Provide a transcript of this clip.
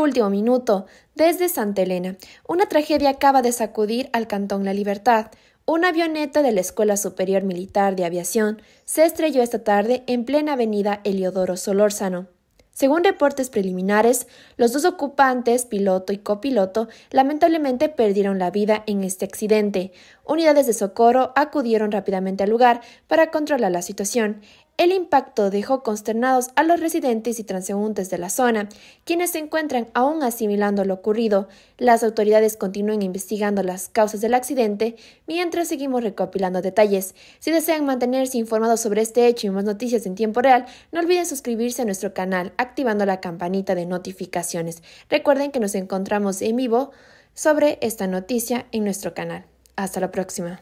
último minuto, desde Santa Elena, una tragedia acaba de sacudir al Cantón La Libertad. Una avioneta de la Escuela Superior Militar de Aviación se estrelló esta tarde en plena avenida Heliodoro Solórzano. Según reportes preliminares, los dos ocupantes, piloto y copiloto, lamentablemente perdieron la vida en este accidente. Unidades de socorro acudieron rápidamente al lugar para controlar la situación. El impacto dejó consternados a los residentes y transeúntes de la zona, quienes se encuentran aún asimilando lo ocurrido. Las autoridades continúan investigando las causas del accidente mientras seguimos recopilando detalles. Si desean mantenerse informados sobre este hecho y más noticias en tiempo real, no olviden suscribirse a nuestro canal activando la campanita de notificaciones. Recuerden que nos encontramos en vivo sobre esta noticia en nuestro canal. Hasta la próxima.